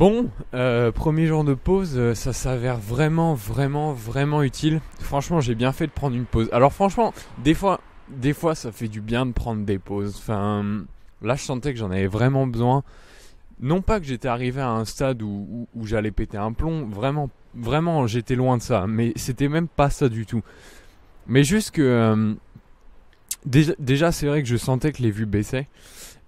Bon, euh, premier jour de pause, euh, ça s'avère vraiment, vraiment, vraiment utile. Franchement, j'ai bien fait de prendre une pause. Alors franchement, des fois, des fois, ça fait du bien de prendre des pauses. Enfin, là, je sentais que j'en avais vraiment besoin. Non pas que j'étais arrivé à un stade où, j'allais péter un plomb, vraiment, vraiment, j'étais loin de ça. Mais c'était même pas ça du tout. Mais juste que euh, déjà, déjà c'est vrai que je sentais que les vues baissaient.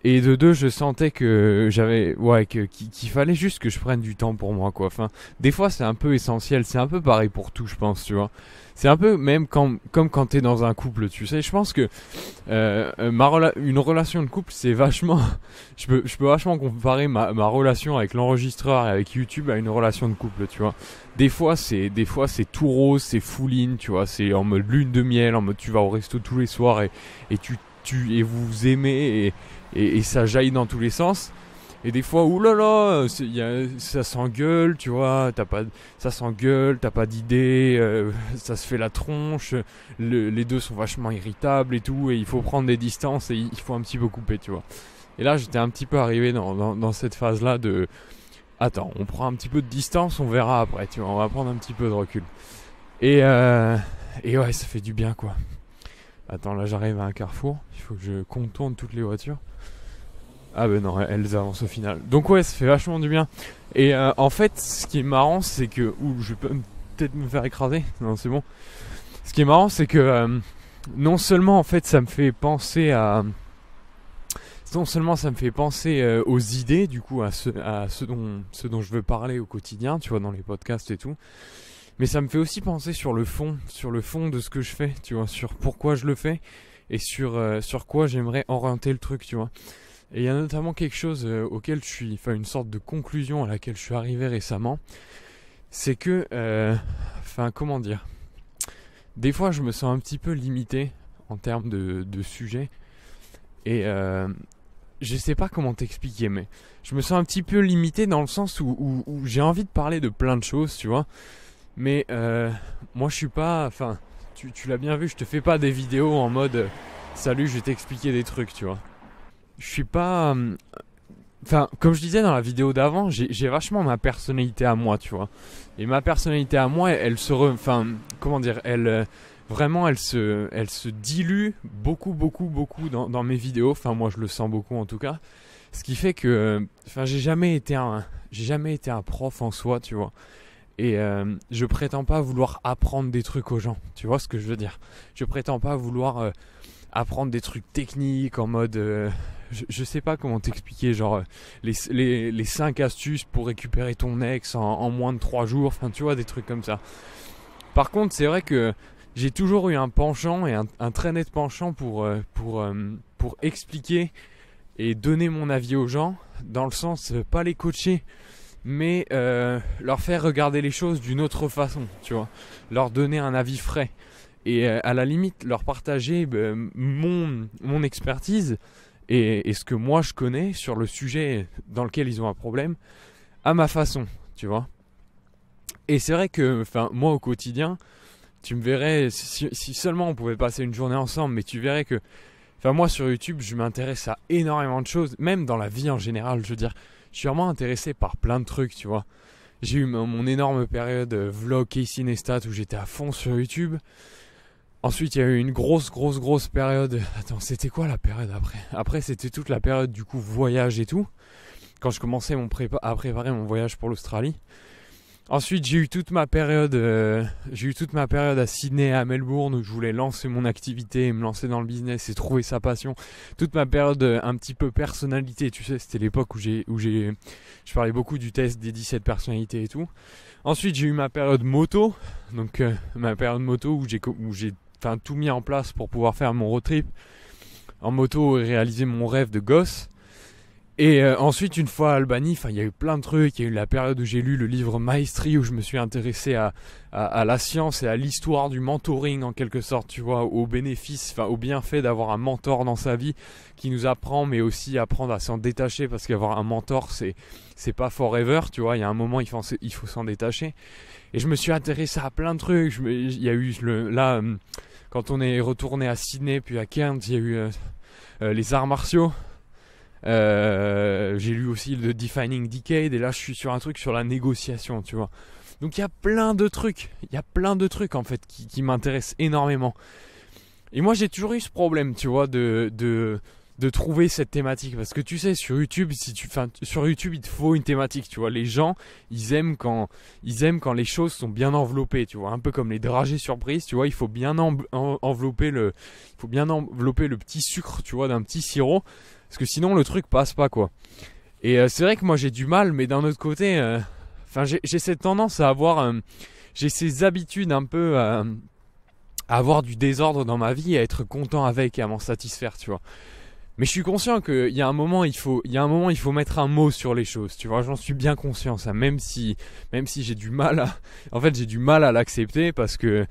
Et de deux, je sentais que j'avais, ouais, qu'il fallait juste que je prenne du temps pour moi, quoi. Enfin, des fois, c'est un peu essentiel. C'est un peu pareil pour tout, je pense, tu vois. C'est un peu même quand, comme quand t'es dans un couple, tu sais. Je pense que euh, ma une relation de couple, c'est vachement. je peux, je peux vachement comparer ma, ma relation avec l'enregistreur et avec YouTube à une relation de couple, tu vois. Des fois, c'est, des fois, c'est tout rose, c'est full in, tu vois. C'est en mode lune de miel, en mode tu vas au resto tous les soirs et, et tu, tu, et vous vous aimez et et, ça jaillit dans tous les sens. Et des fois, oulala, ça s'engueule, tu vois, t'as pas, ça s'engueule, t'as pas d'idée, euh, ça se fait la tronche, les deux sont vachement irritables et tout, et il faut prendre des distances et il faut un petit peu couper, tu vois. Et là, j'étais un petit peu arrivé dans, cette phase-là de, attends, on prend un petit peu de distance, on verra après, tu vois, on va prendre un petit peu de recul. Et, euh, et ouais, ça fait du bien, quoi. Attends, là j'arrive à un carrefour, il faut que je contourne toutes les voitures. Ah ben non, elles avancent au final. Donc ouais, ça fait vachement du bien. Et euh, en fait, ce qui est marrant, c'est que... Ouh, je vais peut-être me faire écraser. Non, c'est bon. Ce qui est marrant, c'est que euh, non seulement en fait ça me fait penser à... Non seulement ça me fait penser euh, aux idées, du coup, à à ce dont je veux parler au quotidien, tu vois, dans les podcasts et tout mais ça me fait aussi penser sur le fond, sur le fond de ce que je fais, tu vois, sur pourquoi je le fais et sur, euh, sur quoi j'aimerais orienter le truc, tu vois. Et il y a notamment quelque chose euh, auquel je suis, enfin une sorte de conclusion à laquelle je suis arrivé récemment, c'est que, euh, enfin comment dire, des fois je me sens un petit peu limité en termes de, de sujet et je sais pas comment t'expliquer, mais je me sens un petit peu limité dans le sens où j'ai envie de parler de plein de choses, tu vois. Mais euh, moi je suis pas. Enfin, tu, l'as bien vu, je te fais pas des vidéos en mode euh, salut, je vais t'expliquer des trucs, tu vois. Je suis pas. Euh, enfin, comme je disais dans la vidéo d'avant, j'ai vachement ma personnalité à moi, tu vois. Et ma personnalité à moi, elle, se. Enfin, comment dire Elle vraiment elle se, elle se dilue beaucoup beaucoup beaucoup dans, mes vidéos. Enfin moi je le sens beaucoup en tout cas. Ce qui fait que, enfin j'ai jamais été un, j'ai jamais été un prof en soi, tu vois. Et euh, je prétends pas vouloir apprendre des trucs aux gens, tu vois ce que je veux dire Je prétends pas vouloir euh, apprendre des trucs techniques en mode... Euh, je, ne sais pas comment t'expliquer, genre les, les, les, 5 astuces pour récupérer ton ex en, moins de 3 jours, enfin tu vois, des trucs comme ça. Par contre, c'est vrai que j'ai toujours eu un penchant et un, un très net penchant pour, pour, pour expliquer et donner mon avis aux gens, dans le sens, pas les coacher mais euh, leur faire regarder les choses d'une autre façon, tu vois, leur donner un avis frais et euh, à la limite leur partager euh, mon, mon expertise et, ce que moi je connais sur le sujet dans lequel ils ont un problème à ma façon, tu vois. Et c'est vrai que, enfin, moi au quotidien, tu me verrais si, seulement on pouvait passer une journée ensemble, mais tu verrais que, enfin, moi sur YouTube, je m'intéresse à énormément de choses, même dans la vie en général, je veux dire je suis vraiment intéressé par plein de trucs, tu vois. J'ai eu mon énorme période euh, vlog Casey Neistat où j'étais à fond sur YouTube. Ensuite, il y a eu une grosse, grosse, grosse période. Attends, c'était quoi la période après Après, c'était toute la période du coup voyage et tout. Quand je commençais mon à préparer mon voyage pour l'Australie. Ensuite, j'ai eu toute ma période, euh, j'ai eu toute ma période à Sydney, à Melbourne, où je voulais lancer mon activité, me lancer dans le business et trouver sa passion. Toute ma période euh, un petit peu personnalité, tu sais, c'était l'époque où j'ai, où j'ai, je parlais beaucoup du test des 17 personnalités et tout. Ensuite, j'ai eu ma période moto, donc euh, ma période moto où j'ai, où j'ai, tout mis en place pour pouvoir faire mon road trip en moto et réaliser mon rêve de gosse. Et euh, ensuite, une fois à Albanie, il y a eu plein de trucs. Il y a eu la période où j'ai lu le livre Maestri, où je me suis intéressé à, la science et à l'histoire du mentoring, en quelque sorte, tu vois, au bénéfice, enfin, au bienfait d'avoir un mentor dans sa vie qui nous apprend, mais aussi apprendre à s'en détacher, parce qu'avoir un mentor, c'est, c'est pas forever, tu vois. Il y a un moment, il faut, il faut s'en détacher. Et je me suis intéressé à plein de trucs. Il y a eu, là, hum, quand on est retourné à Sydney, puis à Cairns, il y a eu euh, euh, les arts martiaux. Euh, j'ai lu aussi le Defining Decade et là je suis sur un truc sur la négociation, tu vois. Donc il y a plein de trucs, il y a plein de trucs en fait qui, qui m'intéressent énormément. Et moi j'ai toujours eu ce problème, tu vois, de, de, de trouver cette thématique parce que tu sais sur YouTube si tu sur YouTube il te faut une thématique tu vois les gens ils aiment quand ils aiment quand les choses sont bien enveloppées tu vois un peu comme les dragées surprises tu vois il faut bien envelopper le il faut bien envelopper le petit sucre tu vois d'un petit sirop parce que sinon, le truc passe pas, quoi. Et euh, c'est vrai que moi, j'ai du mal, mais d'un autre côté, euh, enfin, j'ai cette tendance à avoir. Euh, j'ai ces habitudes un peu. à avoir du désordre dans ma vie, à être content avec et à m'en satisfaire, tu vois. Mais je suis conscient qu'il y a un moment, il faut, il y un moment, il faut mettre un mot sur les choses. Tu vois, j'en suis bien conscient, ça. Même si, même si j'ai du mal à, en fait, j'ai du mal à l'accepter parce que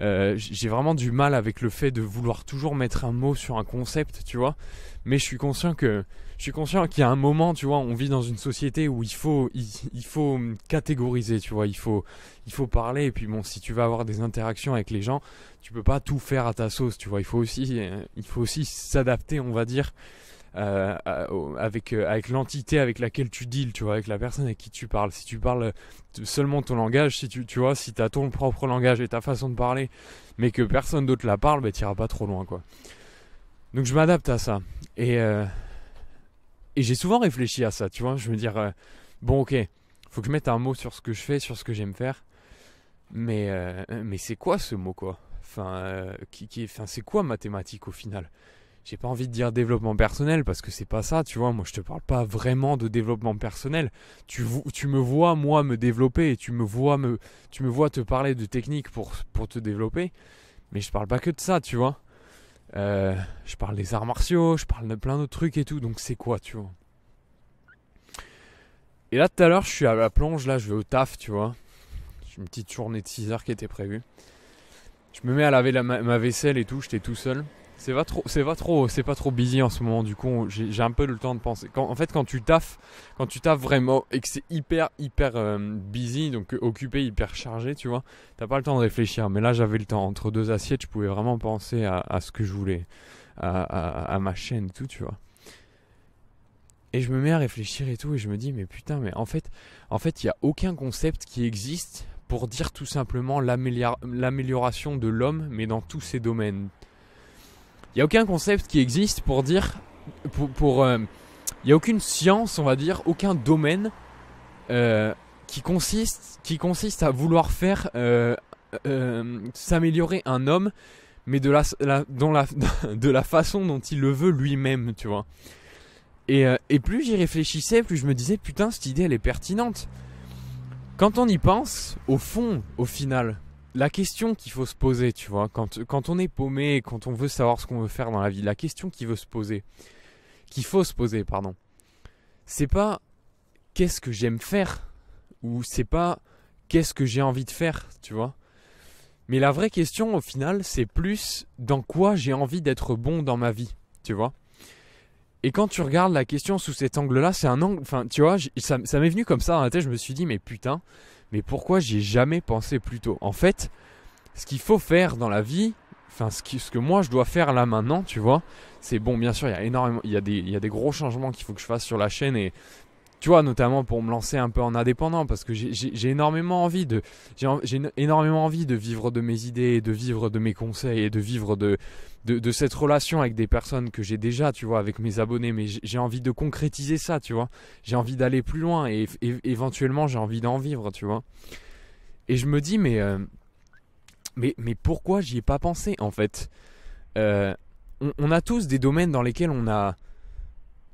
euh, j'ai vraiment du mal avec le fait de vouloir toujours mettre un mot sur un concept, tu vois. Mais je suis conscient que je suis conscient qu'il y a un moment, tu vois, on vit dans une société où il faut il, il, faut hum, catégoriser, tu vois, il faut il faut parler et puis bon, si tu vas avoir des interactions avec les gens, tu peux pas tout faire à ta sauce, tu vois. Il faut aussi euh, il faut aussi s'adapter, on va dire, euh, avec, euh, avec l'entité avec laquelle tu deals, tu vois, avec la personne avec qui tu parles. Si tu parles euh, seulement ton langage, si tu, tu vois, si ton propre langage et ta façon de parler, mais que personne d'autre la parle, Tu bah, t'iras pas trop loin, quoi. Donc je m'adapte à ça. Et, j'ai souvent réfléchi à ça, tu vois. Je me dire, bon, ok, faut que je mette un mot sur ce que je fais, sur ce que j'aime faire. Mais, mais c'est quoi ce mot, quoi Enfin, qui, enfin c'est quoi mathématique au final j'ai pas envie de dire développement personnel parce que c'est pas ça, tu vois. Moi, je te parle pas vraiment de développement personnel. Tu, tu me vois, moi, me développer et tu me vois, me, tu me vois te parler de techniques pour, pour te développer. Mais je parle pas que de ça, tu vois. Euh, je parle des arts martiaux, je parle de plein d'autres trucs et tout. Donc, c'est quoi, tu vois Et là, tout à l'heure, je suis à la plonge, là, je vais au taf, tu vois. J'ai une petite journée de 6 heures qui était prévue. Je me mets à laver ma, ma vaisselle et tout, j'étais tout seul. C'est pas trop, c'est pas trop, c'est pas trop busy en ce moment. Du coup, j'ai un peu le temps de penser. Quand, en fait, quand tu taffes, quand tu taffes vraiment et que c'est hyper, hyper euh, busy, donc occupé, hyper chargé, tu vois, t'as pas le temps de réfléchir. Mais là, j'avais le temps entre deux assiettes, je pouvais vraiment penser à, ce que je voulais, à, ma chaîne et tout, tu vois. Et je me mets à réfléchir et tout, et je me dis, mais putain, mais en fait, en fait, il y a aucun concept qui existe pour dire tout simplement l'amélioration de l'homme, mais dans tous ses domaines. Il n'y a aucun concept qui existe pour dire. Pour, il n'y euh, a aucune science, on va dire, aucun domaine euh, qui, consiste, qui consiste à vouloir faire euh, s'améliorer un homme, mais de la, la, de la façon dont il le veut lui-même, tu vois. Et, et plus j'y réfléchissais, plus je me disais, putain, cette idée, elle est pertinente. Quand on y pense, au fond, au final, la question qu'il faut se poser, tu vois, quand, quand on est paumé, quand on veut savoir ce qu'on veut faire dans la vie, la question qu'il veut se poser, qu'il faut se poser, pardon, c'est pas qu'est-ce que j'aime faire ou c'est pas qu'est-ce que j'ai envie de faire, tu vois. Mais la vraie question au final, c'est plus dans quoi j'ai envie d'être bon dans ma vie, tu vois. Et quand tu regardes la question sous cet angle-là, c'est un angle, enfin, tu vois, ça, ça m'est venu comme ça dans la tête, je me suis dit, mais putain, mais pourquoi j'y ai jamais pensé plus tôt En fait, ce qu'il faut faire dans la vie, enfin ce, que moi je dois faire là maintenant, tu vois, c'est bon, bien sûr, il y a énormément, il y a des gros changements qu'il faut que je fasse sur la chaîne et tu vois, notamment pour me lancer un peu en indépendant, parce que j'ai énormément envie de, j'ai énormément envie de vivre de mes idées, de vivre de mes conseils et de vivre de, de, cette relation avec des personnes que j'ai déjà, tu vois, avec mes abonnés. Mais j'ai envie de concrétiser ça, tu vois. J'ai envie d'aller plus loin et, éventuellement j'ai envie d'en vivre, tu vois. Et je me dis, mais, euh, mais, mais pourquoi j'y ai pas pensé en fait euh, on, a tous des domaines dans lesquels on a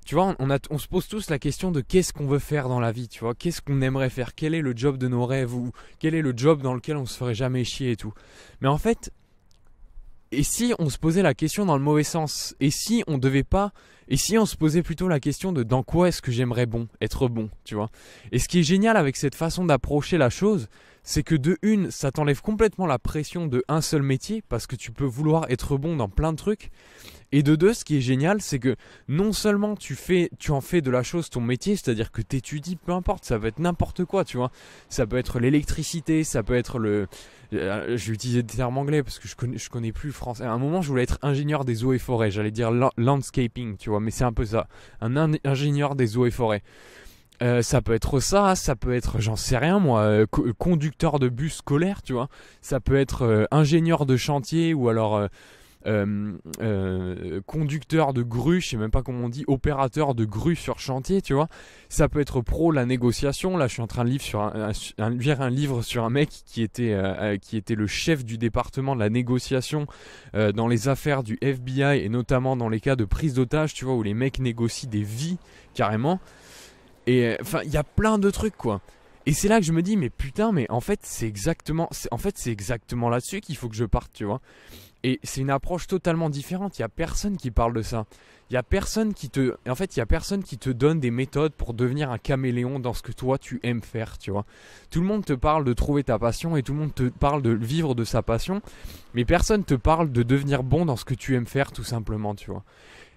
tu vois, on, se pose tous la question de qu'est-ce qu'on veut faire dans la vie, tu vois, qu'est-ce qu'on aimerait faire, quel est le job de nos rêves ou quel est le job dans lequel on se ferait jamais chier et tout. Mais en fait, et si on se posait la question dans le mauvais sens Et si on devait pas Et si on se posait plutôt la question de dans quoi est-ce que j'aimerais bon, être bon, tu vois Et ce qui est génial avec cette façon d'approcher la chose, c'est que de une, ça t'enlève complètement la pression de un seul métier, parce que tu peux vouloir être bon dans plein de trucs. Et de deux, ce qui est génial, c'est que non seulement tu, fais, tu en fais de la chose ton métier, c'est-à-dire que t'étudies, peu importe, ça peut être n'importe quoi, tu vois. Ça peut être l'électricité, ça peut être le... Euh, J'ai utiliser des termes anglais parce que je connais, je connais plus français. À un moment, je voulais être ingénieur des eaux et forêts, j'allais dire landscaping, tu vois, mais c'est un peu ça. Un ingénieur des eaux et forêts. Euh, ça peut être ça, ça peut être, j'en sais rien moi, euh, conducteur de bus scolaire, tu vois. Ça peut être euh, ingénieur de chantier ou alors conducteur de grue, je sais même pas comment on dit, opérateur de grue sur chantier, tu vois. Ça peut être pro la négociation. Là, je suis en train de lire, un, un livre sur un mec qui était, qui était le chef du département de la négociation dans les affaires du FBI et notamment dans les cas de prise d'otage, tu vois, où les mecs négocient des vies carrément. Et euh, enfin, il y a plein de trucs quoi. Et c'est là que je me dis mais putain, mais en fait c'est exactement, en fait c'est exactement là-dessus qu'il faut que je parte, tu vois. Et c'est une approche totalement différente. Il y a personne qui parle de ça. Il y a personne qui te, en fait, il y a personne qui te donne des méthodes pour devenir un caméléon dans ce que toi tu aimes faire, tu vois. Tout le monde te parle de trouver ta passion et tout le monde te parle de vivre de sa passion, mais personne te parle de devenir bon dans ce que tu aimes faire, tout simplement, tu vois.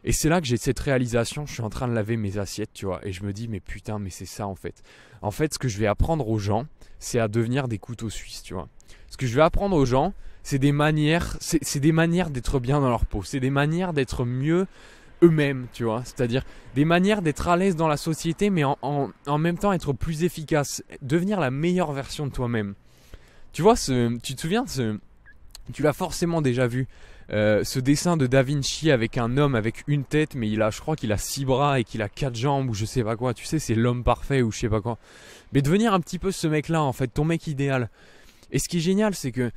Et c'est là que j'ai cette réalisation, je suis en train de laver mes assiettes, tu vois, et je me dis, mais putain, mais c'est ça en fait. En fait, ce que je vais apprendre aux gens, c'est à devenir des couteaux suisses, tu vois. Ce que je vais apprendre aux gens, c'est des manières, c'est des manières d'être bien dans leur peau, c'est des manières d'être mieux eux-mêmes, tu vois. C'est-à-dire des manières d'être à l'aise dans la société, mais en, même temps être plus efficace, devenir la meilleure version de toi-même. Tu vois, ce, tu te souviens, de ce, tu l'as forcément déjà vu. Euh, ce dessin de Da Vinci avec un homme avec une tête, mais il a, je crois qu'il a six bras et qu'il a quatre jambes ou je sais pas quoi. Tu sais, c'est l'homme parfait ou je sais pas quoi. Mais devenir un petit peu ce mec-là, en fait, ton mec idéal. Et ce qui est génial, c'est que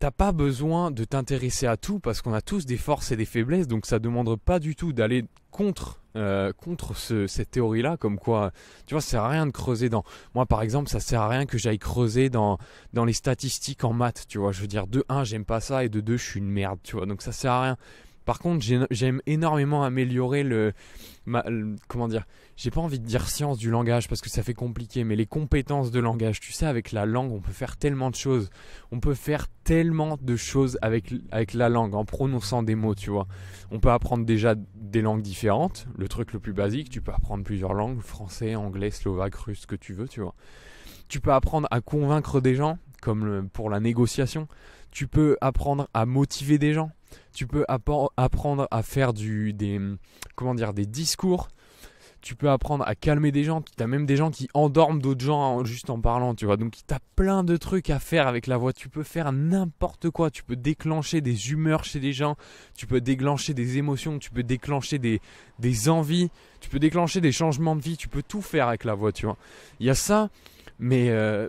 T'as pas besoin de t'intéresser à tout parce qu'on a tous des forces et des faiblesses, donc ça demande pas du tout d'aller contre euh, contre cette théorie-là, comme quoi, tu vois, ça sert à rien de creuser dans. Moi, par exemple, ça sert à rien que j'aille creuser dans, dans les statistiques en maths, tu vois. Je veux dire, de 1, j'aime pas ça, et de 2, je suis une merde, tu vois. Donc, ça sert à rien. Par contre, j'aime énormément améliorer le, comment dire, j'ai pas envie de dire science du langage parce que ça fait compliqué, mais les compétences de langage. Tu sais, avec la langue, on peut faire tellement de choses. On peut faire tellement de choses avec avec la langue en prononçant des mots, tu vois. On peut apprendre déjà des langues différentes. Le truc le plus basique, tu peux apprendre plusieurs langues, français, anglais, slovaque, russe, que tu veux, tu vois. Tu peux apprendre à convaincre des gens, comme pour la négociation. Tu peux apprendre à motiver des gens tu peux apprendre à faire du, des, comment dire, des discours, tu peux apprendre à calmer des gens, tu as même des gens qui endorment d'autres gens juste en parlant, tu vois. Donc tu as plein de trucs à faire avec la voix, tu peux faire n'importe quoi, tu peux déclencher des humeurs chez des gens, tu peux déclencher des émotions, tu peux déclencher des, des envies, tu peux déclencher des changements de vie, tu peux tout faire avec la voix, tu vois. Il y a ça, mais... Euh,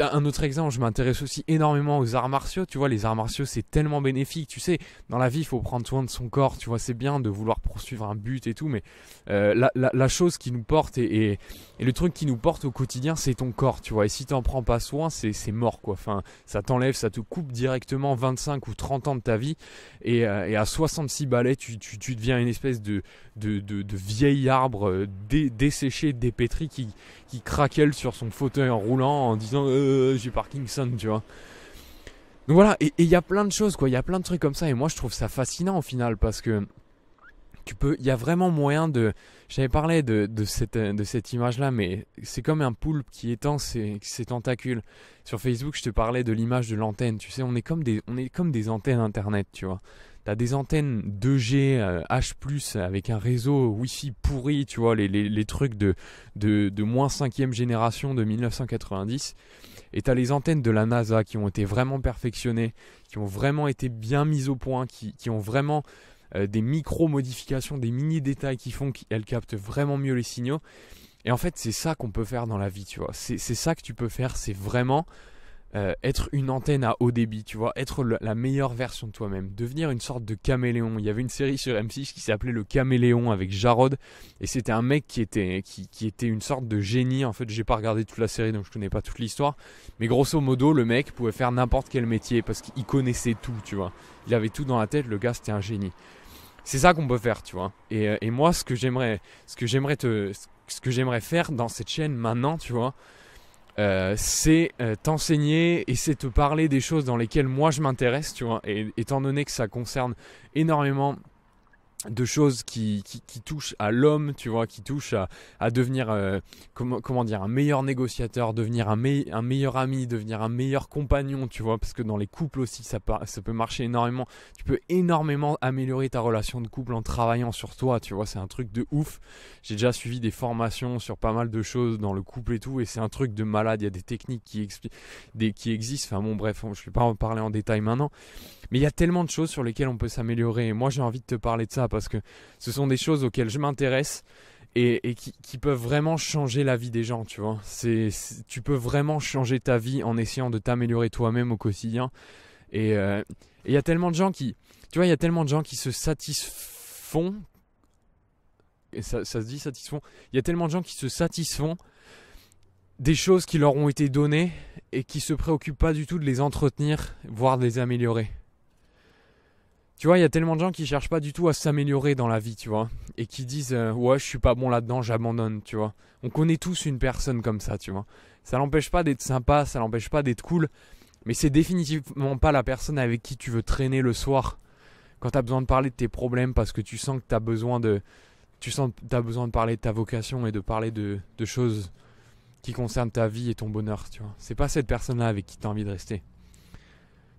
un autre exemple, je m'intéresse aussi énormément aux arts martiaux. Tu vois, les arts martiaux, c'est tellement bénéfique. Tu sais, dans la vie, il faut prendre soin de son corps. Tu vois, c'est bien de vouloir poursuivre un but et tout, mais euh, la, chose qui nous porte et, le truc qui nous porte au quotidien, c'est ton corps. Tu vois, et si tu n'en prends pas soin, c'est mort, quoi. Enfin, ça t'enlève, ça te coupe directement 25 ou 30 ans de ta vie. Et, euh, à 66 balais, tu, deviens une espèce de, de, vieil arbre euh, desséché, dépétri qui, craquelle sur son fauteuil en roulant en disant j'ai euh, Parkinson, tu vois. Donc voilà, et il y a plein de choses, quoi. Il y a plein de trucs comme ça, et moi je trouve ça fascinant au final parce que tu peux, il y a vraiment moyen de. J'avais parlé de, cette, de cette image-là, mais c'est comme un poulpe qui étend ses, ses, tentacules. Sur Facebook, je te parlais de l'image de l'antenne. Tu sais, on est comme des, on est comme des antennes internet, tu vois. T'as des antennes 2G, euh, H, avec un réseau Wi-Fi pourri, tu vois, les, trucs de, de, moins 5 génération de 1990. Et t'as les antennes de la NASA qui ont été vraiment perfectionnées, qui ont vraiment été bien mises au point, qui, ont vraiment euh, des micro-modifications, des mini-détails qui font qu'elles captent vraiment mieux les signaux. Et en fait, c'est ça qu'on peut faire dans la vie, tu vois. C'est ça que tu peux faire, c'est vraiment euh, être une antenne à haut débit, tu vois, être la meilleure version de toi-même, devenir une sorte de caméléon. Il y avait une série sur M6 qui s'appelait Le Caméléon avec Jarod, et c'était un mec qui était, qui, était une sorte de génie. En fait, j'ai pas regardé toute la série donc je connais pas toute l'histoire, mais grosso modo, le mec pouvait faire n'importe quel métier parce qu'il connaissait tout, tu vois. Il avait tout dans la tête, le gars c'était un génie. C'est ça qu'on peut faire, tu vois. Et, euh, et moi, ce que j'aimerais, ce que j'aimerais te, ce que j'aimerais faire dans cette chaîne maintenant, tu vois, euh, c'est euh, t'enseigner et c'est te parler des choses dans lesquelles moi je m'intéresse, tu vois. Et étant donné que ça concerne énormément de choses qui, touchent à l'homme, tu vois, qui touchent à, devenir, euh, comment, comment dire, un meilleur négociateur, devenir un, meilleur ami, devenir un meilleur compagnon, tu vois, parce que dans les couples aussi, ça, ça peut marcher énormément. Tu peux énormément améliorer ta relation de couple en travaillant sur toi, tu vois, c'est un truc de ouf. J'ai déjà suivi des formations sur pas mal de choses dans le couple et tout, et c'est un truc de malade, il y a des techniques qui, qui existent, enfin bon, bref, je ne vais pas en parler en détail maintenant, mais il y a tellement de choses sur lesquelles on peut s'améliorer, et moi j'ai envie de te parler de ça parce que ce sont des choses auxquelles je m'intéresse et, qui, peuvent vraiment changer la vie des gens, tu vois. C'est, tu peux vraiment changer ta vie en essayant de t'améliorer toi-même au quotidien. Et il euh, y a tellement de gens qui, tu vois, il y a tellement de gens qui se satisfont. Et ça, se dit satisfont. Il y a tellement de gens qui se satisfont des choses qui leur ont été données et qui se préoccupent pas du tout de les entretenir, voire de les améliorer. Tu vois, il y a tellement de gens qui cherchent pas du tout à s'améliorer dans la vie, tu vois, et qui disent euh, ouais, je suis pas bon là-dedans, j'abandonne, tu vois. On connaît tous une personne comme ça, tu vois. Ça l'empêche pas d'être sympa, ça l'empêche pas d'être cool, mais c'est définitivement pas la personne avec qui tu veux traîner le soir quand tu as besoin de parler de tes problèmes parce que tu sens que tu as besoin de tu sens as besoin de parler de ta vocation et de parler de, choses qui concernent ta vie et ton bonheur, tu vois. C'est pas cette personne-là avec qui tu as envie de rester.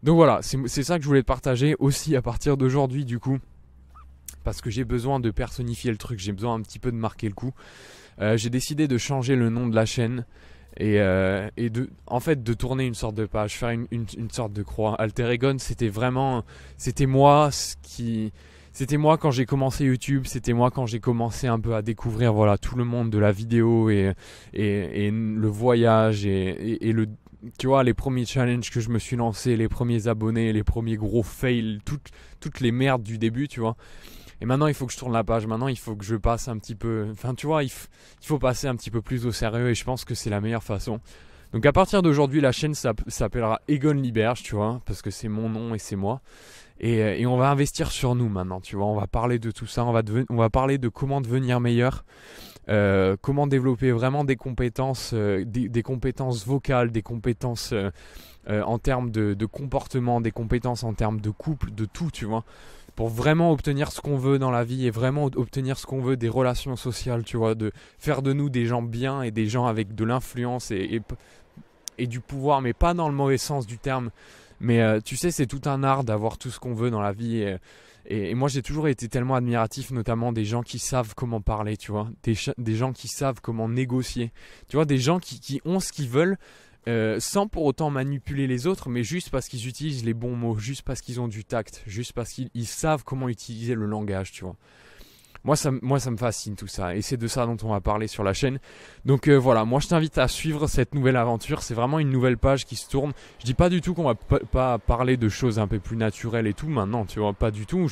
Donc voilà, c'est ça que je voulais partager aussi à partir d'aujourd'hui du coup. Parce que j'ai besoin de personnifier le truc, j'ai besoin un petit peu de marquer le coup. Euh, j'ai décidé de changer le nom de la chaîne euh, et, de, en fait de tourner une sorte de page, faire une, sorte de croix. Alter c'était vraiment, c'était moi ce qui, c'était moi quand j'ai commencé YouTube, c'était moi quand j'ai commencé un peu à découvrir voilà tout le monde de la vidéo et, et, le voyage et le, tu vois, les premiers challenges que je me suis lancé, les premiers abonnés, les premiers gros fails, toutes les merdes du début, tu vois. Et maintenant, il faut que je tourne la page. Maintenant, il faut que je passe un petit peu. Enfin, tu vois, il, faut passer un petit peu plus au sérieux et je pense que c'est la meilleure façon. Donc, à partir d'aujourd'hui, la chaîne s'appellera Egon Liberge, tu vois, parce que c'est mon nom et c'est moi. Euh, et, on va investir sur nous maintenant, tu vois. On va parler de tout ça, on va, on va parler de comment devenir meilleur. Euh, comment développer vraiment des compétences, euh, des, compétences vocales, des compétences euh, en termes de, comportement, des compétences en termes de couple, de tout, tu vois, pour vraiment obtenir ce qu'on veut dans la vie et vraiment obtenir ce qu'on veut des relations sociales, tu vois, de faire de nous des gens bien et des gens avec de l'influence et et du pouvoir, mais pas dans le mauvais sens du terme. Mais euh, tu sais, c'est tout un art d'avoir tout ce qu'on veut dans la vie. Et, moi, j'ai toujours été tellement admiratif, notamment des gens qui savent comment parler, tu vois, des, gens qui savent comment négocier, tu vois, des gens qui, ont ce qu'ils veulent. Euh, sans pour autant manipuler les autres, mais juste parce qu'ils utilisent les bons mots, juste parce qu'ils ont du tact, juste parce qu'ils savent comment utiliser le langage, tu vois. Moi ça, moi, ça me fascine tout ça. Et c'est de ça dont on va parler sur la chaîne. Donc euh, voilà, moi je t'invite à suivre cette nouvelle aventure. C'est vraiment une nouvelle page qui se tourne. Je dis pas du tout qu'on va pas parler de choses un peu plus naturelles et tout maintenant, tu vois, pas du tout.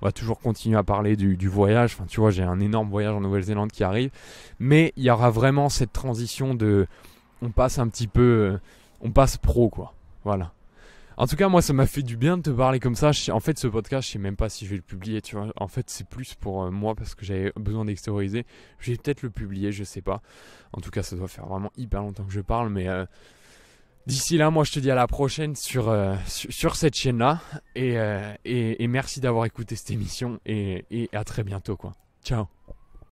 On va toujours continuer à parler du, du voyage. Enfin, tu vois, j'ai un énorme voyage en Nouvelle-Zélande qui arrive. Mais il y aura vraiment cette transition de. On passe un petit peu. Euh, on passe pro, quoi. Voilà. En tout cas, moi, ça m'a fait du bien de te parler comme ça. En fait, ce podcast, je sais même pas si je vais le publier, En fait, c'est plus pour euh, moi parce que j'avais besoin d'extérioriser. Je vais peut-être le publier, je sais pas. En tout cas, ça doit faire vraiment hyper longtemps que je parle, mais euh, d'ici là, moi, je te dis à la prochaine sur, euh, sur, cette chaîne-là. Et, et, merci d'avoir écouté cette émission et, et à très bientôt, quoi. Ciao